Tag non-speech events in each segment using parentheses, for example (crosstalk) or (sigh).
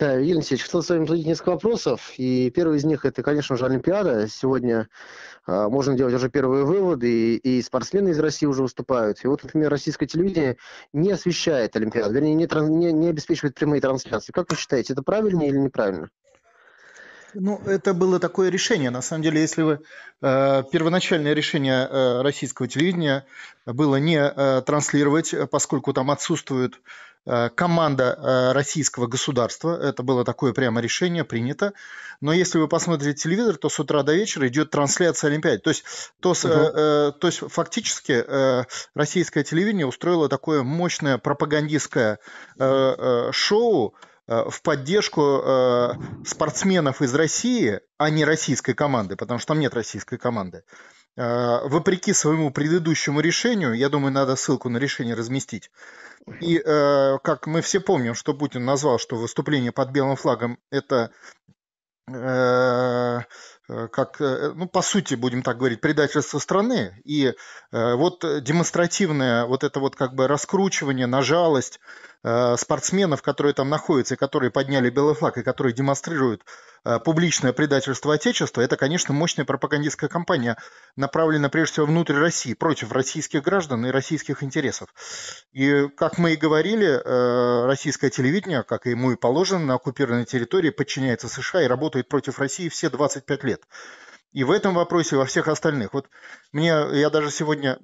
Да, Евгений Алексеевич, хотел с вами обсудить несколько вопросов. И первый из них – это, конечно же, Олимпиада. Сегодня э, можно делать уже первые выводы, и, и спортсмены из России уже выступают. И вот, например, российское телевидение не освещает Олимпиаду, вернее, не, не, не обеспечивает прямые трансляции. Как вы считаете, это правильно или неправильно? Ну, это было такое решение. На самом деле, если вы... Э, первоначальное решение э, российского телевидения было не э, транслировать, э, поскольку там отсутствуют Э, команда э, российского государства. Это было такое прямо решение принято. Но если вы посмотрите телевизор, то с утра до вечера идет трансляция Олимпиады. То есть, то, угу. э, то есть фактически э, российское телевидение устроило такое мощное пропагандистское э, э, шоу в поддержку э, спортсменов из России, а не российской команды, потому что там нет российской команды вопреки своему предыдущему решению, я думаю, надо ссылку на решение разместить, и э, как мы все помним, что Путин назвал, что выступление под белым флагом это э, э, как, э, ну, по сути, будем так говорить, предательство страны. И вот демонстративное вот это вот как бы раскручивание на жалость, Э, спортсменов, которые там находятся, и которые подняли белый флаг, и которые демонстрируют э, публичное предательство Отечества, это, конечно, мощная пропагандистская кампания, направленная прежде всего внутрь России, против российских граждан и российских интересов. И, как мы и говорили, э, российское телевидение, как ему и положено, на оккупированной территории подчиняется США и работает против России все 25 лет. И в этом вопросе, и во всех остальных. Вот мне, я даже сегодня,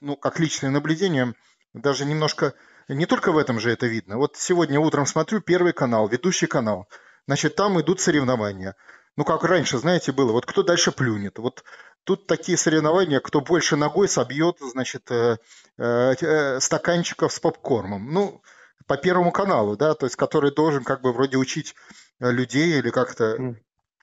ну, как личное наблюдение, даже немножко не только в этом же это видно. Вот сегодня утром смотрю первый канал, ведущий канал. Значит, там идут соревнования. Ну, как раньше, знаете, было, вот кто дальше плюнет. Вот тут такие соревнования, кто больше ногой собьет, значит, э, э, э стаканчиков с попкормом. Ну, по Первому каналу, да, то есть который должен как бы вроде учить э, людей или как-то,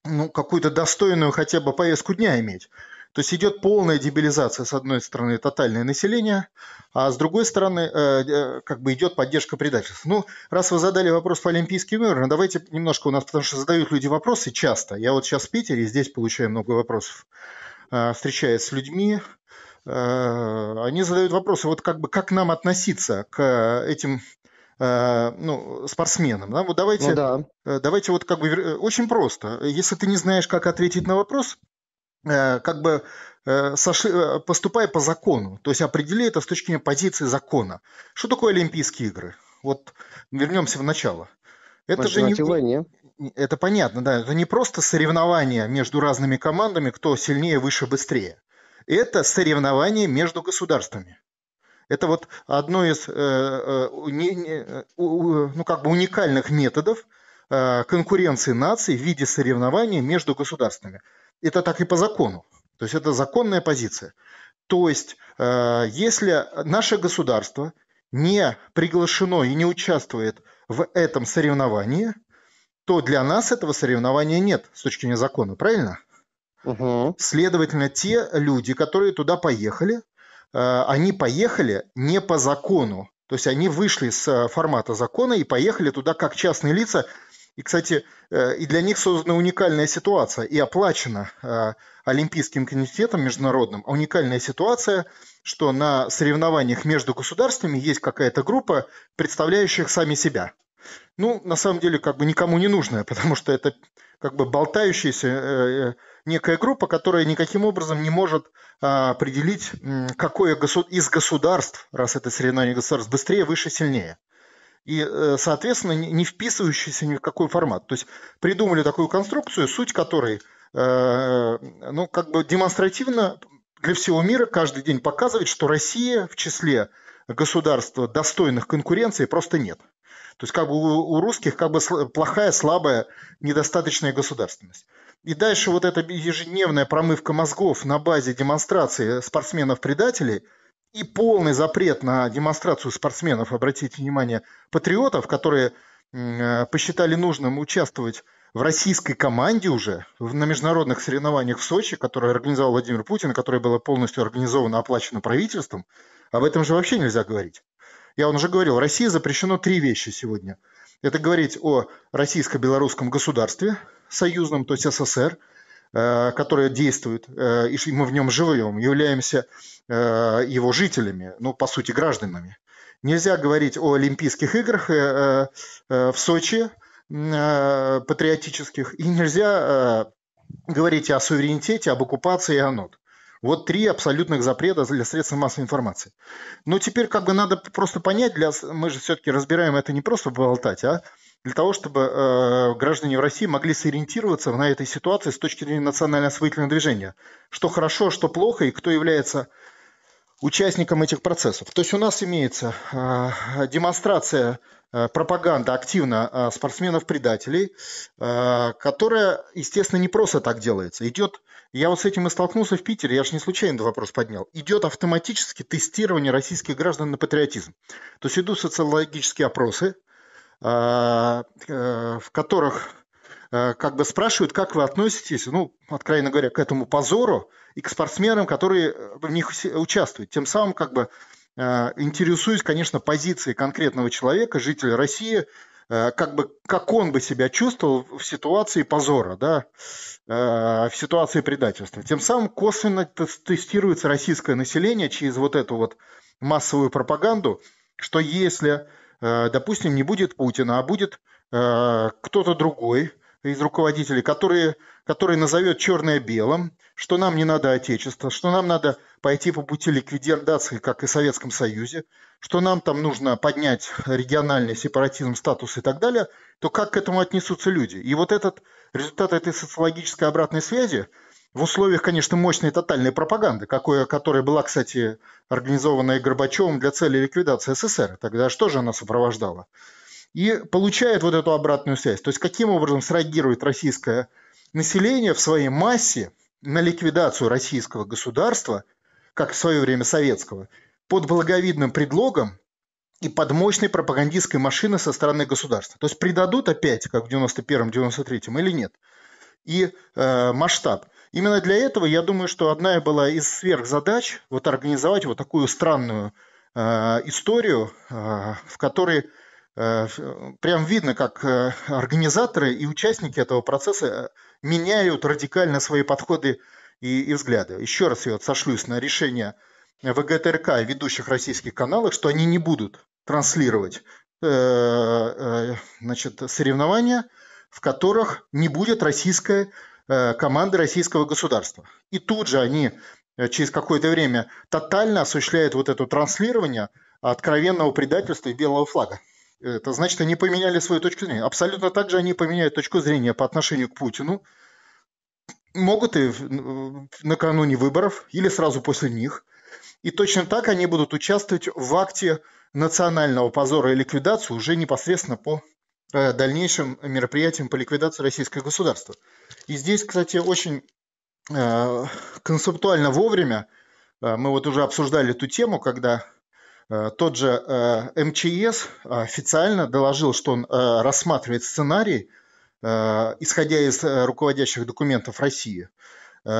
ну, какую-то достойную хотя бы повестку дня иметь. То есть идет полная дебилизация, с одной стороны, тотальное население, а с другой стороны, э, э, как бы идет поддержка предательств. Ну, раз вы задали вопрос по Олимпийским играм, ну, давайте немножко у нас, потому что задают люди вопросы часто. Я вот сейчас в Питере, здесь получаю много вопросов, э, встречаясь с людьми, они задают вопросы, вот как бы как нам относиться к этим ну, спортсменам. Да? Вот давайте, ну, да. давайте вот как бы очень просто. Если ты не знаешь, как ответить на вопрос, Э, как бы э, сошли, э, поступай по закону, то есть определи это с точки зрения позиции закона. Что такое Олимпийские игры? Вот вернемся в начало. Это же не... Войне. Это понятно, да. Это не просто соревнование между разными командами, кто сильнее, выше, быстрее. Это соревнование между государствами. Это вот одно из э, э, не, не, у, ну, как бы уникальных методов Э, конкуренции наций в виде соревнования между государствами. Это так и по закону. То есть это законная позиция. То есть э, если наше государство не приглашено и не участвует в этом соревновании, то для нас этого соревнования нет с точки зрения закона, правильно? Угу. Следовательно, те люди, которые туда поехали, э, они поехали не по закону. То есть они вышли с формата закона и поехали туда как частные лица и, кстати, э, и для них создана уникальная ситуация и оплачена э, Олимпийским комитетом международным уникальная ситуация, что на соревнованиях между государствами есть какая-то группа, представляющих сами себя. Ну, на самом деле, как бы никому не нужная, (laughs) потому что это как бы болтающаяся э, некая группа, которая никаким образом не может а, определить, какое из государств, раз это соревнование государств, быстрее, выше, сильнее и, э, соответственно, не вписывающийся ни в какой формат. То есть придумали такую конструкцию, суть которой, э, э, ну, как бы демонстративно для всего мира каждый день показывает, что Россия в числе государств, достойных конкуренции, просто нет. То есть как бы у русских как бы плохая, слабая, недостаточная государственность. И дальше вот эта ежедневная промывка мозгов на базе демонстрации спортсменов-предателей – и полный запрет на демонстрацию спортсменов, обратите внимание, патриотов, которые э, посчитали нужным участвовать в российской команде уже на международных соревнованиях в Сочи, которые организовал Владимир Путин, которое было полностью организовано, оплачено правительством, об этом же вообще нельзя говорить. Я уже говорил, в России запрещено три вещи сегодня. Это говорить о российско-белорусском государстве, союзном, то есть СССР – Э, которое действует, э, и мы в нем живем, являемся э, его жителями, ну, по сути, гражданами. Нельзя говорить о Олимпийских играх в Сочи, патриотических, и нельзя говорить о суверенитете, об оккупации и о Вот три абсолютных запрета для средств массовой информации. Но теперь как бы надо просто понять, для... мы же все-таки разбираем это не просто болтать, а для того, чтобы э, граждане в России могли сориентироваться на этой ситуации с точки зрения национально-освоительного движения. Что хорошо, что плохо, и кто является участником этих процессов. То есть у нас имеется э, демонстрация, э, пропаганда активно э, спортсменов-предателей, э, которая, естественно, не просто так делается. Идет, я вот с этим и столкнулся в Питере, я же не случайно этот вопрос поднял. Идет автоматически тестирование российских граждан на патриотизм. То есть идут социологические опросы, а, э, в которых э, как бы спрашивают, как вы относитесь, ну, откровенно говоря, к этому позору и к спортсменам, которые в них участвуют. Тем самым как бы а, интересуюсь, конечно, позицией конкретного человека, жителя России, а, как бы как он бы себя чувствовал в ситуации позора, да, в ситуации предательства. Тем самым косвенно тестируется российское население через вот эту вот массовую пропаганду, что если Э, допустим, не будет Путина, а будет э, кто-то другой из руководителей, который, который назовет черное белым, что нам не надо отечество, что нам надо пойти по пути ликвидации, как и в Советском Союзе, что нам там нужно поднять региональный сепаратизм, статус и так далее, то как к этому отнесутся люди? И вот этот результат этой социологической обратной связи – в условиях, конечно, мощной тотальной пропаганды, какой, которая была, кстати, организована и Горбачевым для цели ликвидации СССР. Тогда что же она сопровождала? И получает вот эту обратную связь. То есть, каким образом среагирует российское население в своей массе на ликвидацию российского государства, как в свое время советского, под благовидным предлогом и под мощной пропагандистской машиной со стороны государства. То есть предадут опять, как в 91-93 или нет, и э, масштаб. Именно для этого, я думаю, что одна была из сверхзадач вот организовать вот такую странную э, историю, э, в которой э, прям видно, как э, организаторы и участники этого процесса э, меняют радикально свои подходы и, и взгляды. Еще раз я вот сошлюсь на решение ВГТРК и ведущих российских каналов, что они не будут транслировать э, э, значит, соревнования, в которых не будет российская Э, команды российского государства. И тут же они э, через какое-то время тотально осуществляют вот это транслирование откровенного предательства и белого флага. Это значит, они поменяли свою точку зрения. Абсолютно так же они поменяют точку зрения по отношению к Путину. Могут и накануне выборов, или сразу после них. И точно так они будут участвовать в акте национального позора и ликвидации уже непосредственно по Э, дальнейшим мероприятиям по ликвидации российского государства. И здесь, кстати, очень э, концептуально вовремя, э, мы вот уже обсуждали эту тему, когда тот же МЧС официально доложил, что он рассматривает сценарий, исходя из руководящих документов России,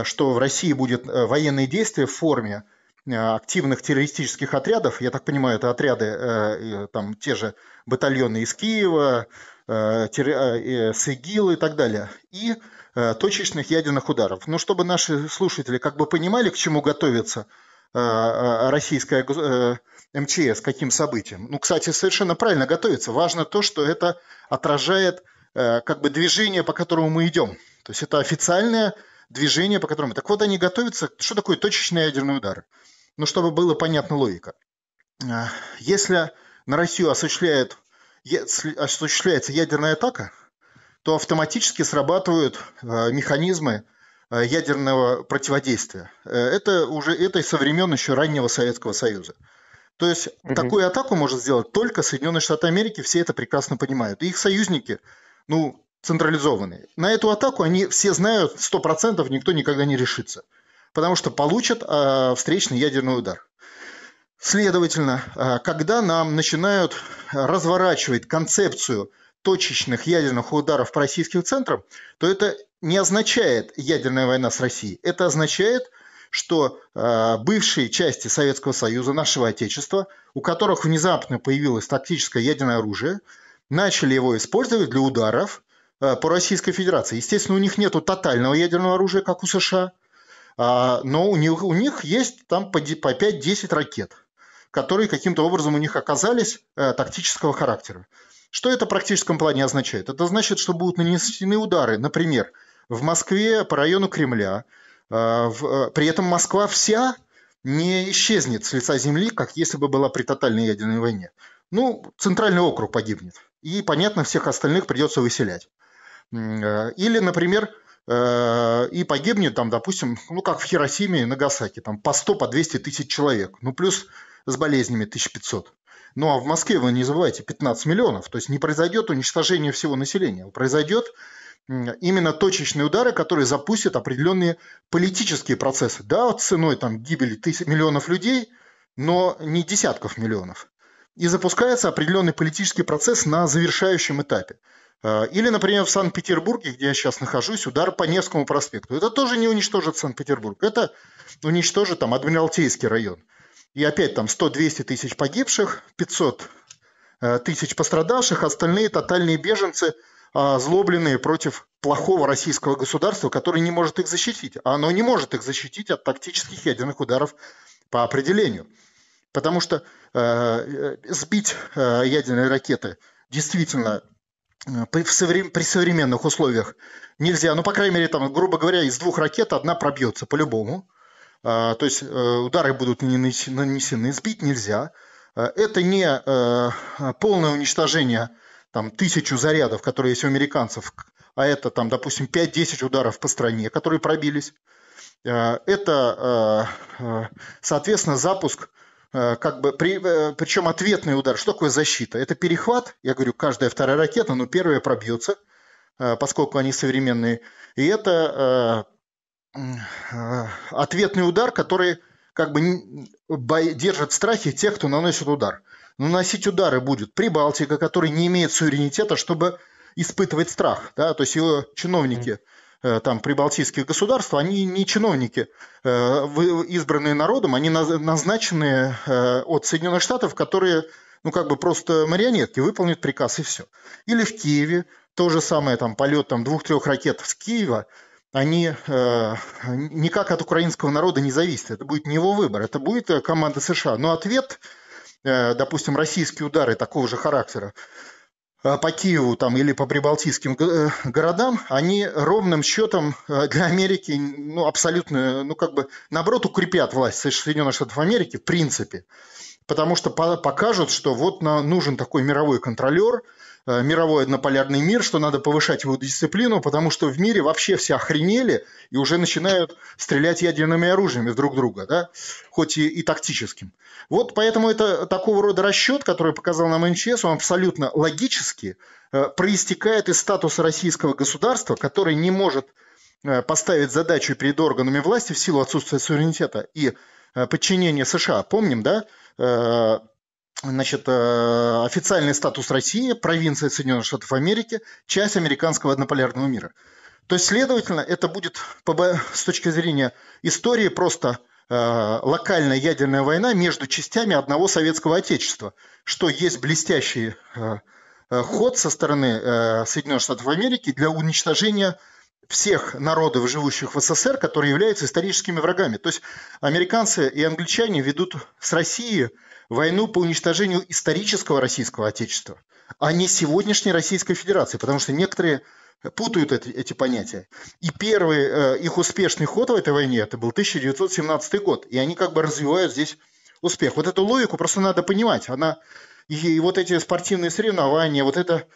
что в России будет военные действия в форме – Э, активных террористических отрядов, я так понимаю, это отряды, э, там, те же батальоны из Киева, э, с ИГИЛ и так далее, и точечных ядерных ударов. Но чтобы наши слушатели как бы понимали, к чему готовится российская МЧС, каким событием. Ну, кстати, совершенно правильно готовится. Важно то, что это отражает как бы движение, по которому мы идем. То есть это официальное движение, по которому... Так вот, они готовятся... Что такое точечный ядерный удар? Но ну, чтобы было понятна логика. Э, если на Россию осуществляет, осуществляется ядерная атака, то автоматически срабатывают э, механизмы э, ядерного противодействия. Это уже это со времен еще раннего Советского Союза. То есть угу. такую атаку может сделать только Соединенные Штаты Америки, все это прекрасно понимают. И их союзники, ну, централизованные. На эту атаку они все знают, 100% никто никогда не решится потому что получат э, встречный ядерный удар. Следовательно, э, когда нам начинают разворачивать концепцию точечных ядерных ударов по российским центрам, то это не означает ядерная война с Россией. Это означает, что э, бывшие части Советского Союза, нашего Отечества, у которых внезапно появилось тактическое ядерное оружие, начали его использовать для ударов по Российской Федерации. Естественно, у них нет тотального ядерного оружия, как у США – а, но у них, у них есть там по 5-10 ракет, которые каким-то образом у них оказались э, тактического характера. Что это в практическом плане означает? Это значит, что будут нанесены удары, например, в Москве по району Кремля. А, э, при этом Москва вся не исчезнет с лица земли, как если бы была при тотальной ядерной войне. Ну, центральный округ погибнет. И, понятно, всех остальных придется выселять. Э, или, например, Э, и погибнет там, допустим, ну как в Хиросиме и Нагасаки, там по 100, по 200 тысяч человек, ну плюс с болезнями 1500. Ну а в Москве, вы не забывайте, 15 миллионов, то есть не произойдет уничтожение всего населения, а произойдет именно точечные удары, которые запустят определенные политические процессы. Да, ценой там гибели тысяч, миллионов людей, но не десятков миллионов. И запускается определенный политический процесс на завершающем этапе. Э, или, например, в Санкт-Петербурге, где я сейчас нахожусь, удар по Невскому проспекту. Это тоже не уничтожит Санкт-Петербург, это уничтожит там Адмиралтейский район. И опять там 100-200 тысяч погибших, 500 э, тысяч пострадавших, остальные тотальные беженцы, а, злобленные против плохого российского государства, которое не может их защитить. А оно не может их защитить от тактических ядерных ударов по определению. Потому что э, э сбить э, ядерные ракеты действительно Э, при, современных условиях нельзя. Ну, по крайней мере, там, грубо говоря, из двух ракет одна пробьется по-любому. А, то есть э, удары будут нанесены, сбить нельзя. Э, это не полное уничтожение там, тысячу зарядов, которые есть у американцев, а это, там, допустим, 5-10 ударов по стране, которые пробились. Это, соответственно, запуск Э, как бы, при, э, причем ответный удар. Что такое защита? Это перехват, я говорю, каждая вторая ракета, но ну, первая пробьется, э, поскольку они современные. И это ответный удар, который как бы держит в страхе тех, кто наносит удар. Наносить удары будет Прибалтика, который не имеет суверенитета, чтобы испытывать страх. Да? То есть его чиновники mm-hmm Э, там, прибалтийских государств, они не чиновники, э, избранные народом, они назначены э, от Соединенных Штатов, которые ну, как бы просто марионетки, выполнят приказ и все. Или в Киеве, то же самое, там, полет там, двух-трех ракет с Киева, они э, никак от украинского народа не зависят. Это будет не его выбор, это будет команда США. Но ответ, э, допустим, российские удары такого же характера, Э, по Киеву там, или по прибалтийским э, городам, они ровным счетом э, для Америки ну, абсолютно, ну как бы, наоборот, укрепят власть Соединенных Штатов Америки в принципе. Потому что покажут, что вот нужен такой мировой контролер, Э, мировой однополярный мир, что надо повышать его дисциплину, потому что в мире вообще все охренели и уже начинают стрелять ядерными оружиями друг друга, да? хоть и, и тактическим. Вот поэтому это такого рода расчет, который показал нам МЧС, он абсолютно логически э, проистекает из статуса российского государства, который не может э, поставить задачу перед органами власти в силу отсутствия суверенитета и подчинения США. Помним, да, значит, э, официальный статус России, провинция Соединенных Штатов Америки, часть американского однополярного мира. То есть, следовательно, это будет с точки зрения истории просто э, локальная ядерная война между частями одного советского отечества, что есть блестящий э, ход со стороны Соединенных Штатов Америки для уничтожения всех народов, живущих в СССР, которые являются историческими врагами. То есть американцы и англичане ведут с Россией войну по уничтожению исторического Российского Отечества, а не сегодняшней Российской Федерации, потому что некоторые путают это, эти понятия. И первый э, их успешный ход в этой войне, это был 1917 год, и они как бы развивают здесь успех. Вот эту логику просто надо понимать. Она, и, и вот эти спортивные соревнования, вот это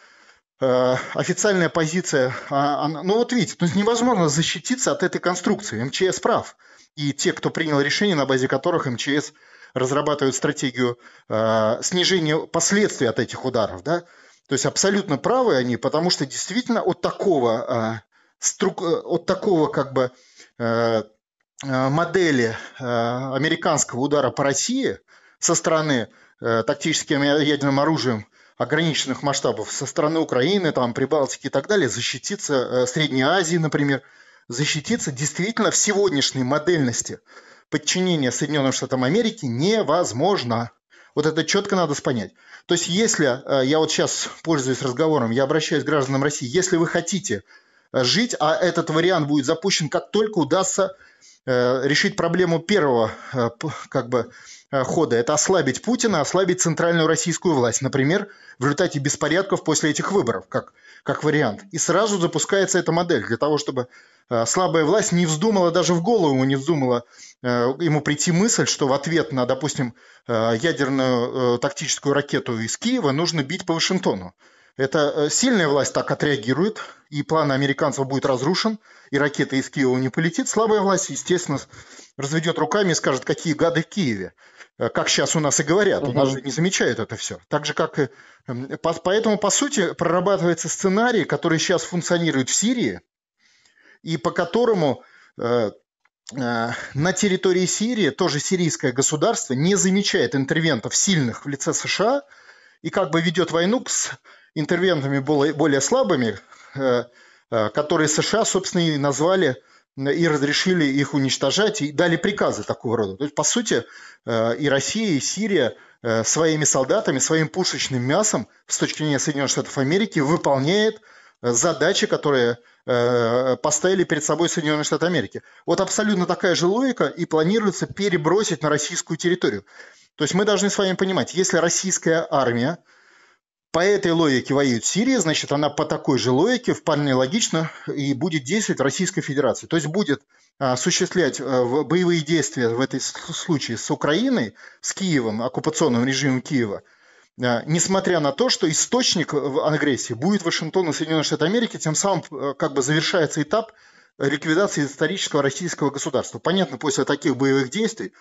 э, официальная позиция, а, она, ну вот видите, ну, невозможно защититься от этой конструкции. МЧС прав. И те, кто принял решение, на базе которых МЧС – разрабатывают стратегию э, снижения последствий от этих ударов, да, то есть абсолютно правы они, потому что действительно от такого, э, струк, э, от такого как бы э, э, модели э, американского удара по России со стороны э, тактическим ядерным оружием ограниченных масштабов со стороны Украины, там, Прибалтики и так далее, защититься э, Средней Азии, например, защититься действительно в сегодняшней модельности подчинение Соединенным Штатам Америки невозможно. Вот это четко надо понять. То есть если, э, я вот сейчас пользуюсь разговором, я обращаюсь к гражданам России, если вы хотите э, жить, а этот вариант будет запущен, как только удастся э, решить проблему первого как бы, хода. Это ослабить Путина, ослабить центральную российскую власть, например, в результате беспорядков после этих выборов, как как вариант. И сразу запускается эта модель для того, чтобы э, слабая власть не вздумала, даже в голову ему не вздумала э, ему прийти мысль, что в ответ на, допустим, э, ядерную тактическую ракету из Киева нужно бить по Вашингтону. Это э, сильная власть так отреагирует, и план американцев будет разрушен, и ракета из Киева не полетит. Слабая власть, естественно, разведет руками и скажет, какие гады в Киеве. Э, как сейчас у нас и говорят, у нас же не замечают это все. Так же, как и... Э, эм, поэтому, по сути, прорабатывается сценарий, который сейчас функционирует в Сирии, и по которому на территории Сирии тоже сирийское государство не замечает интервентов сильных в лице США и как бы ведет войну с интервентами более слабыми, э, э, которые США, собственно, и назвали и разрешили их уничтожать, и дали приказы такого рода. То есть, по сути, э, и Россия, и Сирия своими солдатами, своим пушечным мясом с точки зрения Соединенных Штатов Америки выполняет задачи, которые поставили перед собой Соединенные Штаты Америки. Вот абсолютно такая же логика и планируется перебросить на российскую территорию. То есть мы должны с вами понимать, если российская армия по этой логике воюет Сирия, значит, она по такой же логике вполне логично э, и будет действовать Российская Федерация. То есть будет а, осуществлять э, боевые действия в этой случае с Украиной, с Киевом, оккупационным режимом Киева, э, несмотря на то, что источник агрессии будет Вашингтон и Соединенные Штаты Америки, тем самым как бы завершается этап – ликвидации исторического российского государства. Понятно, после таких боевых действий,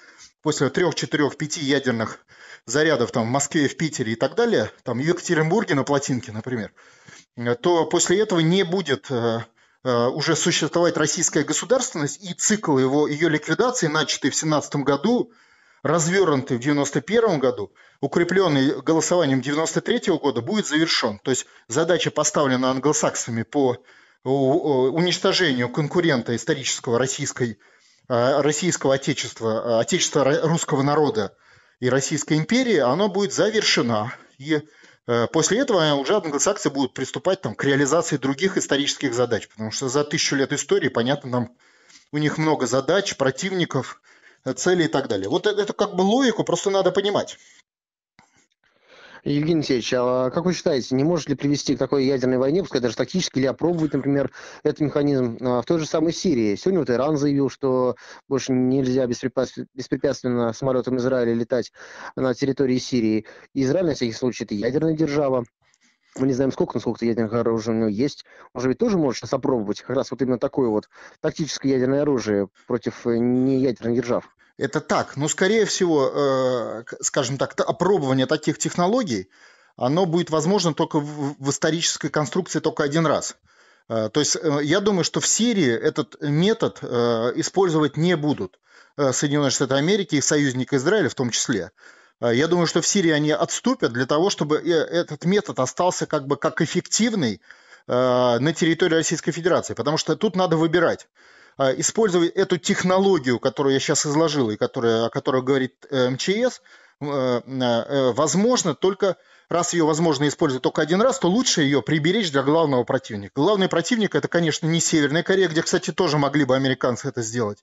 после трех, четырех, пяти ядерных зарядов там, в Москве, в Питере и так далее, там, в Екатеринбурге на Плотинке, например, то после этого не будет э, э, уже существовать российская государственность, и цикл его, ее ликвидации, начатый в 17 году, развернутый в 91 году, укрепленный голосованием 93 года, будет завершен. То есть задача, поставлена англосаксами по уничтожению конкурента исторического российской, э, российского отечества, э, отечества русского народа и Российской империи, оно будет завершено. И э, После этого уже англосаксы будут приступать там, к реализации других исторических задач, потому что за тысячу лет истории, понятно, там у них много задач, противников, целей и так далее. Вот это как бы логику просто надо понимать. Евгений Алексеевич, а как вы считаете, не может ли привести к такой ядерной войне, пускай даже тактически, или опробовать, например, этот механизм а, в той же самой Сирии? Сегодня вот Иран заявил, что больше нельзя беспрепятственно самолетом Израиля летать на территории Сирии. Израиль, на всякий случай, это ядерная держава мы не знаем сколько, но сколько-то ядерных оружий у него есть. Он же ведь тоже может сейчас опробовать как раз вот именно такое вот тактическое ядерное оружие против э, неядерных держав. Это так, но ну, скорее всего, э, скажем так, опробование таких технологий, оно будет возможно только в исторической конструкции только один раз. Э, то есть я думаю, что в Сирии этот метод использовать не будут Соединенные Штаты Америки и союзник Израиля в том числе. А, я думаю, что в Сирии они отступят для того, чтобы э, этот метод остался как бы как эффективный а, на территории Российской Федерации, потому что тут надо выбирать а, использовать эту технологию, которую я сейчас изложил и которая, о которой говорит э, МЧС, э, возможно только раз ее возможно использовать только один раз, то лучше ее приберечь для главного противника. Главный противник это, конечно, не Северная Корея, где, кстати, тоже могли бы американцы это сделать.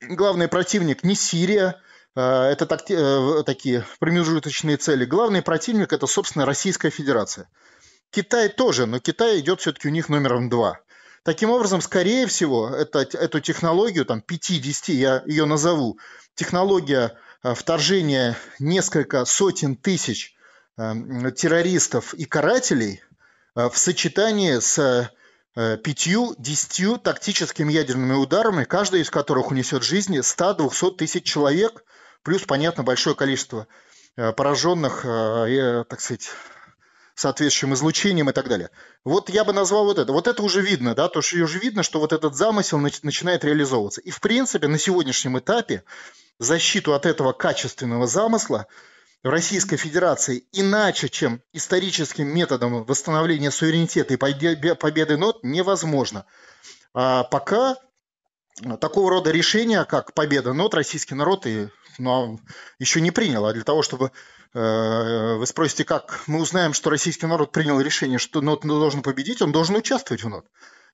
Главный противник не Сирия, Э, это так, э, такие промежуточные цели. Главный противник – это, собственно, Российская Федерация. Китай тоже, но Китай идет все-таки у них номером два. Таким образом, скорее всего, это, эту технологию, там, 50, я ее назову, технология э, вторжения несколько сотен тысяч террористов и карателей в сочетании с пятью-десятью тактическими ядерными ударами, каждый из которых унесет жизни 100-200 тысяч человек – Плюс, понятно, большое количество э, пораженных, э, э, так сказать, соответствующим излучением и так далее. Вот я бы назвал вот это. Вот это уже видно, да, то, что уже видно, что вот этот замысел начинает реализовываться. И, в принципе, на сегодняшнем этапе защиту от этого качественного замысла в Российской Федерации иначе, чем историческим методом восстановления суверенитета и победы нот, невозможно. А пока такого рода решения, как победа нот, российский народ и но ну, а еще не принял. А для того, чтобы э, вы спросите, как мы узнаем, что российский народ принял решение, что НОТ должен победить, он должен участвовать в НОТ.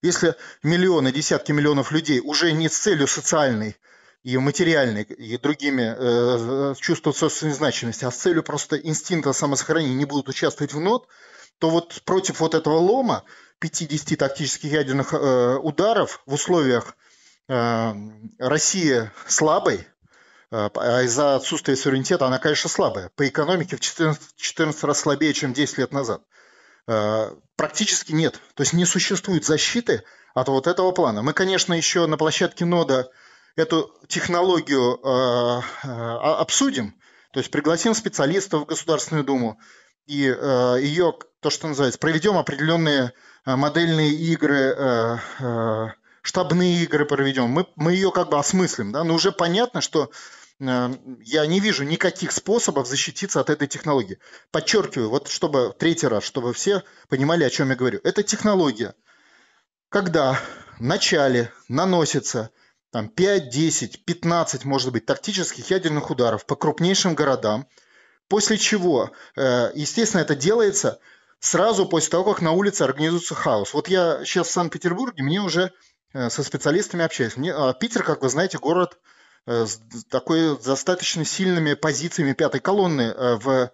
Если миллионы, десятки миллионов людей уже не с целью социальной и материальной, и другими э, чувством собственной значимости, а с целью просто инстинкта самосохранения не будут участвовать в НОТ, то вот против вот этого лома 50 тактических ядерных э, ударов в условиях э, России слабой, а, а из-за отсутствия суверенитета она, конечно, слабая. По экономике в 14, 14 раз слабее, чем 10 лет назад. А, практически нет. То есть не существует защиты от вот этого плана. Мы, конечно, еще на площадке нода эту технологию а, обсудим, то есть пригласим специалистов в Государственную Думу и ее, то, что называется, проведем определенные модельные игры, штабные игры проведем. Мы, мы ее как бы осмыслим, да, но уже понятно, что Эм, я не вижу никаких способов защититься от этой технологии. Подчеркиваю, вот чтобы третий раз, чтобы все понимали, о чем я говорю. Это технология. Когда в начале наносится там, 5, 10, 15, может быть, тактических ядерных ударов по крупнейшим городам, после чего, э, естественно, это делается сразу после того, как на улице организуется хаос. Вот я сейчас в Санкт-Петербурге, мне уже э, со специалистами общаюсь. Мне, а Питер, как вы знаете, город Э, с такой достаточно сильными позициями пятой колонны э, в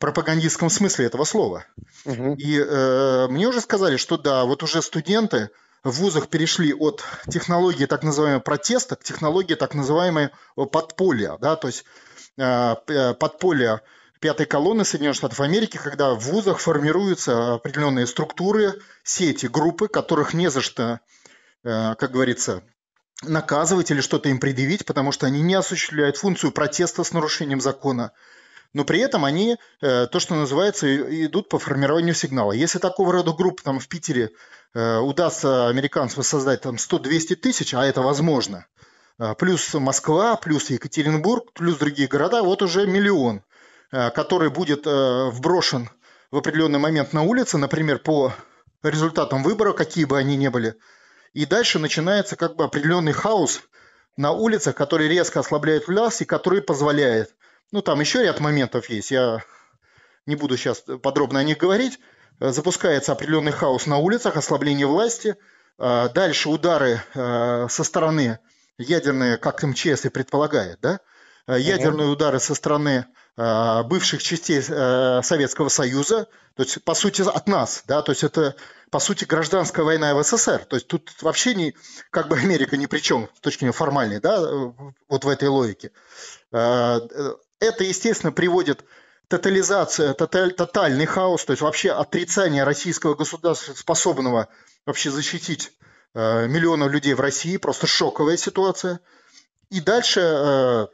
пропагандистском смысле этого слова. Угу. И э, мне уже сказали, что да, вот уже студенты в вузах перешли от технологии так называемого протеста к технологии так называемого э, подполья, да, то есть э, подполья пятой колонны Соединенных Штатов Америки, когда в вузах формируются определенные структуры, сети, группы, которых не за что, как говорится, наказывать или что-то им предъявить, потому что они не осуществляют функцию протеста с нарушением закона. Но при этом они, э, то, что называется, идут по формированию сигнала. Если такого рода группы, там, в Питере э, удастся американцам создать там, 100-200 тысяч, а это возможно, э, плюс Москва, плюс Екатеринбург, плюс другие города, вот уже миллион, который будет вброшен в определенный момент на улице, например, по результатам выбора, какие бы они ни были – и дальше начинается как бы определенный хаос на улицах, который резко ослабляет власть и который позволяет. Ну, там еще ряд моментов есть, я не буду сейчас подробно о них говорить. Э, запускается определенный хаос на улицах, ослабление власти. Э, дальше удары э, со стороны ядерные, как МЧС и предполагает, да? Ядерные удары со стороны Э, бывших частей э, Советского Союза, то есть, по сути, от нас, да, то есть это, по сути, гражданская война в СССР, то есть тут вообще не, как бы Америка ни при чем с точки зрения формальной, да, э, вот в этой логике. Это, естественно, приводит тотализация, тоталь, тотальный хаос, то есть вообще отрицание российского государства, способного вообще защитить миллионов людей в России, просто шоковая ситуация. И дальше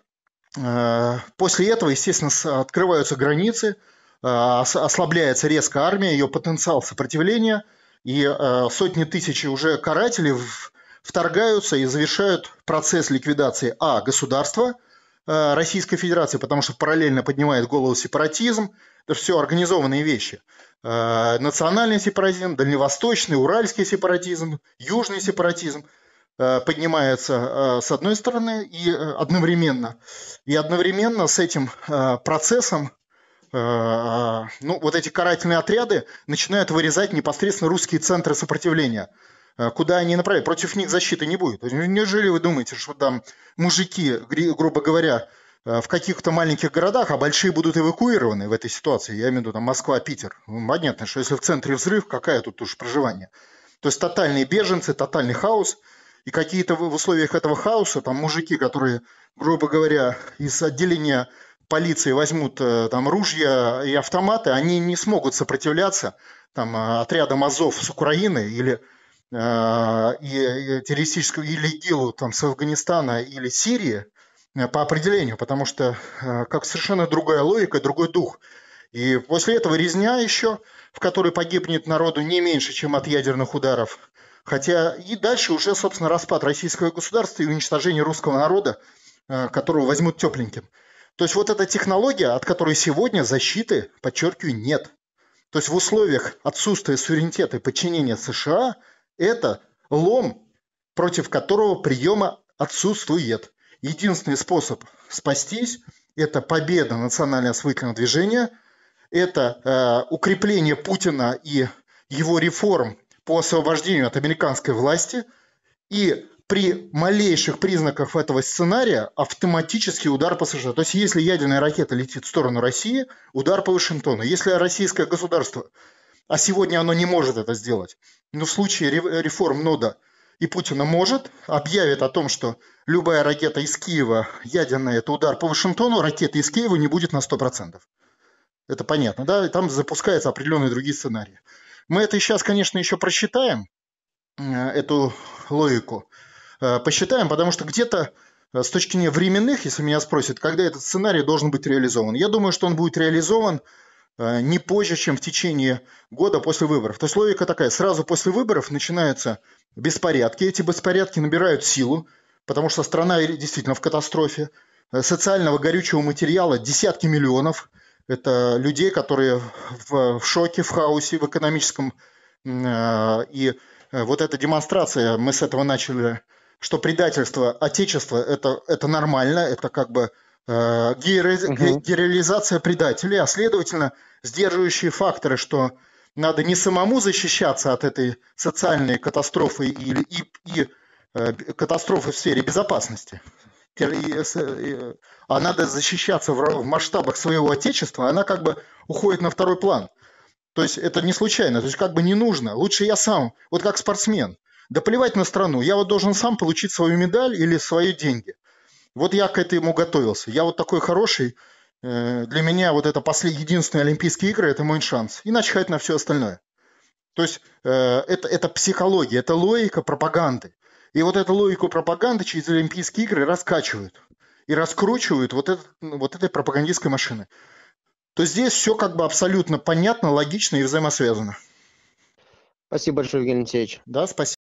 Э, после этого, естественно, открываются границы, э, ослабляется резко армия, ее потенциал сопротивления, и э, сотни тысяч уже карателей вторгаются и завершают процесс ликвидации А. Государства Российской Федерации, потому что параллельно поднимает голову сепаратизм, это все организованные вещи. Национальный сепаратизм, дальневосточный, уральский сепаратизм, южный сепаратизм – Э, поднимается э, с одной стороны и э, одновременно. И одновременно с этим процессом ну, вот эти карательные отряды начинают вырезать непосредственно русские центры сопротивления. Куда они направят? Против них защиты не будет. Ну, неужели вы думаете, что там мужики, грубо говоря, в каких-то маленьких городах, а большие будут эвакуированы в этой ситуации. Я имею в виду там Москва, Питер. Ну, понятно, что если в центре взрыв, какая тут уж проживание. То есть тотальные беженцы, тотальный хаос – и какие-то в условиях этого хаоса, там мужики, которые, грубо говоря, из отделения полиции возьмут э, там ружья и автоматы, они не смогут сопротивляться там, э, отрядам Азов с Украины или э, и э, террористического или ИГИЛу там, с Афганистана или Сирии по определению, потому что как совершенно другая логика, другой дух. И после этого резня еще, в которой погибнет народу не меньше, чем от ядерных ударов. Хотя и дальше уже, собственно, распад российского государства и уничтожение русского народа, э, которого возьмут тепленьким. То есть вот эта технология, от которой сегодня защиты, подчеркиваю, нет. То есть в условиях отсутствия суверенитета и подчинения США это лом, против которого приема отсутствует. Единственный способ спастись – это победа национально-освоительного движения, это э, укрепление Путина и его реформ по освобождению от американской власти, и при малейших признаках этого сценария автоматический удар по США. То есть, если ядерная ракета летит в сторону России, удар по Вашингтону. Если российское государство, а сегодня оно не может это сделать, но в случае реформ НОДА и Путина может, объявит о том, что любая ракета из Киева ядерная – это удар по Вашингтону, ракеты из Киева не будет на 100%. Это понятно, да? И там запускаются определенные другие сценарии. Мы это сейчас, конечно, еще просчитаем, э, эту логику, э, посчитаем, потому что где-то э, с точки зрения временных, если меня спросят, когда этот сценарий должен быть реализован, я думаю, что он будет реализован не позже, чем в течение года после выборов. То есть логика такая, сразу после выборов начинаются беспорядки, эти беспорядки набирают силу, потому что страна действительно в катастрофе, социального горючего материала десятки миллионов, это людей, которые в шоке, в хаосе, в экономическом. Э, и э, вот эта демонстрация, мы с этого начали, что предательство Отечества это, – это нормально, это как бы э, героизация предателей, а следовательно, сдерживающие факторы, что надо не самому защищаться от этой социальной катастрофы и, и, и катастрофы в сфере безопасности – а надо защищаться в масштабах своего отечества, она как бы уходит на второй план. То есть это не случайно, то есть как бы не нужно. Лучше я сам, вот как спортсмен. Да плевать на страну, я вот должен сам получить свою медаль или свои деньги. Вот я к этому готовился. Я вот такой хороший, э, для меня вот это после единственные Олимпийские игры – это мой шанс. И начхать на все остальное. То есть э, это, это психология, это логика пропаганды. И вот эту логику пропаганды через Олимпийские игры раскачивают и раскручивают вот, этот, ну, вот этой пропагандистской машины. То здесь все как бы абсолютно понятно, логично и взаимосвязано. Спасибо большое, Евгений Алексеевич. Да, спасибо.